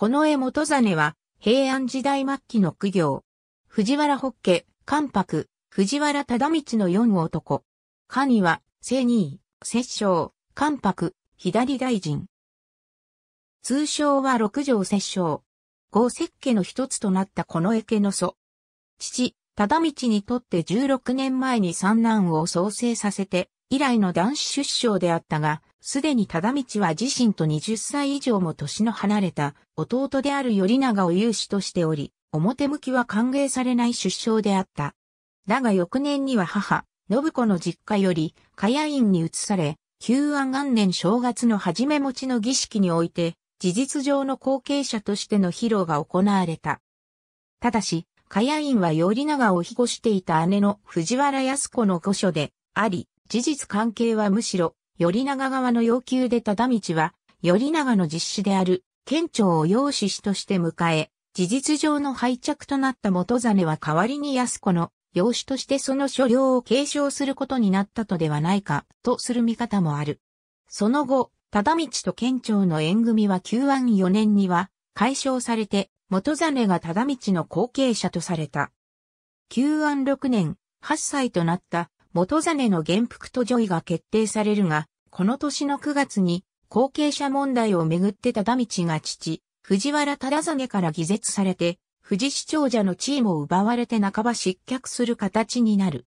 この絵元真は、平安時代末期の苦行。藤原北家、関白、藤原忠道の四男。カニは、正二位、摂政、関白、左大臣。通称は六条摂政。五石家の一つとなったこの絵家の祖。父、忠道にとって16年前に三男を創生させて、以来の男子出生であったが、すでに忠道は自身と20歳以上も年の離れた弟である頼長を有志としており、表向きは歓迎されない出生であった。だが翌年には母、信子の実家より、加谷院に移され、旧安元年正月の初め持ちの儀式において、事実上の後継者としての披露が行われた。ただし、加谷院は頼長を庇護していた姉の藤原康子の御所で、あり、事実関係はむしろ頼長側の要求で忠道は、頼長の実施である、県庁を養子師として迎え、事実上の敗着となった元真は代わりに安子の養子としてその所領を継承することになったとではないか、とする見方もある。その後、忠道と県庁の縁組は旧安4年には解消されて、元真が忠道の後継者とされた。旧安6年、8歳となった元真の元服と女医が決定されるが、この年の9月に、後継者問題をめぐって忠道が父、藤原忠実から偽絶されて、富士市長者の地位も奪われて半ば失脚する形になる。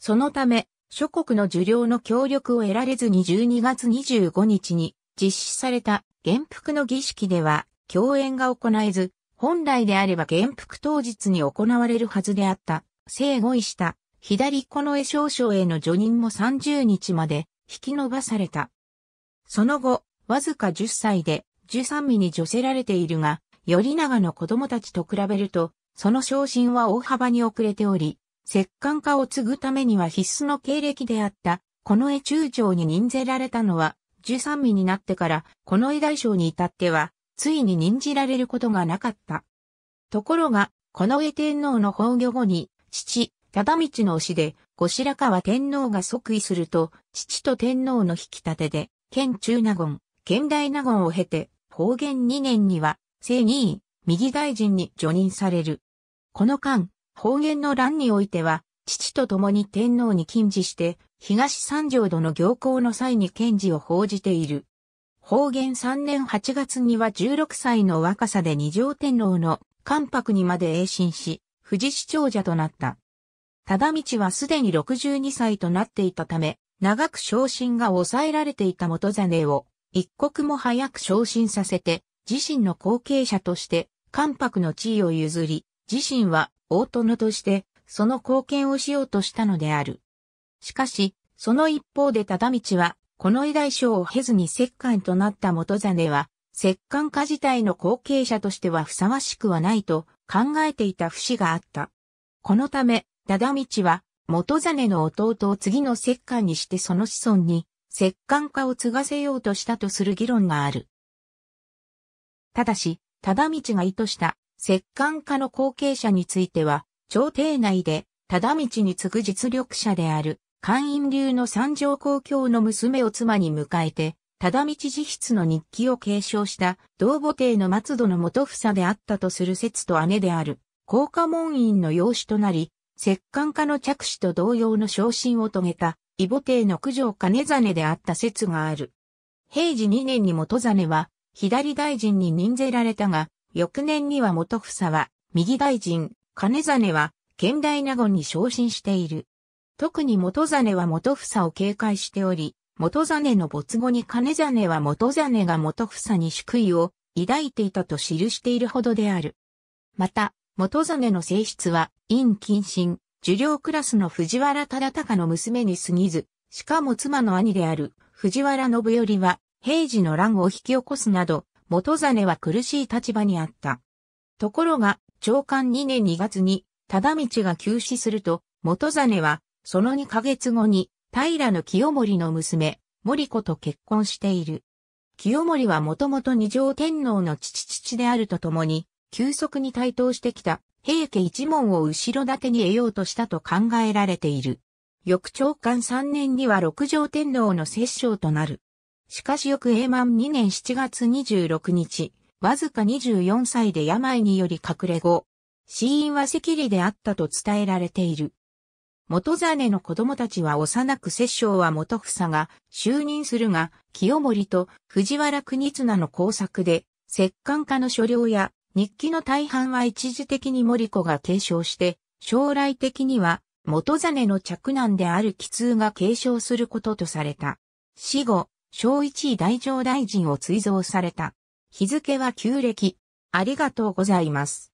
そのため、諸国の受領の協力を得られずに12月25日に実施された元服の儀式では、共演が行えず、本来であれば元服当日に行われるはずであった、生後意した左近絵少将への除任も30日まで引き延ばされた。その後、わずか10歳で13位に除せられているが、頼長の子供たちと比べると、その昇進は大幅に遅れており、摂関化を継ぐためには必須の経歴であった、近絵中将に任ぜられたのは、13位になってから、近絵大将に至っては、ついに任じられることがなかった。ところが、近絵天皇の崩御後に、父、忠道の死で、後白河天皇が即位すると、父と天皇の引き立てで、県中納言、県大納言を経て、方言2年には、正二位、右大臣に除任される。この間、方言の乱においては、父と共に天皇に禁じして、東三条度の行幸の際に検事を報じている。方言3年8月には16歳の若さで二条天皇の関白にまで栄進し、富士市長者となった。忠道はすでに62歳となっていたため、長く昇進が抑えられていた元根を、一刻も早く昇進させて、自身の後継者として、関白の地位を譲り、自身は大殿として、その貢献をしようとしたのである。しかし、その一方で忠道は、この偉大賞を経ずに摂関となった元根は、摂関家自体の後継者としてはふさわしくはないと考えていた節があった。このため、忠道は、元実の弟を次の摂関にしてその子孫に、摂関家を継がせようとしたとする議論がある。ただし、忠道が意図した摂関家の後継者については、朝廷内で、忠道に次ぐ実力者である、関員流の三条公共の娘を妻に迎えて、忠道自筆の日記を継承した、同母帝の松戸の元房であったとする説と姉である、高家門院の養子となり、摂関家の着手と同様の昇進を遂げた、異母帝の九条兼真であった説がある。平治2年に元真は、左大臣に任ぜられたが、翌年には元房は、右大臣、兼真は、現大納言に昇進している。特に元真は元房を警戒しており、元真の没後に兼真は元実が元房に宿意を抱いていたと記しているほどである。また、元真の性質は、陰謹慎、受領クラスの藤原忠隆の娘に過ぎず、しかも妻の兄である藤原信頼は、平時の乱を引き起こすなど、元真は苦しい立場にあった。ところが、長官2年2月に、忠道が急死すると、元真は、その2ヶ月後に、平の清盛の娘、森子と結婚している。清盛はもともと二条天皇の父父であるとともに、急速に台頭してきた平家一門を後ろ盾に得ようとしたと考えられている。翌長官3年には六条天皇の摂政となる。しかし翌永満2年7月26日、わずか24歳で病により隠れ後、死因は赤痢であったと伝えられている。元真の子供たちは幼く摂政は元房が就任するが、清盛と藤原国綱の工作で、摂関家の所領や日記の大半は一時的に森子が継承して、将来的には元真の嫡男である奇通が継承することとされた。死後、小一位大乗大臣を追贈された。日付は旧暦。ありがとうございます。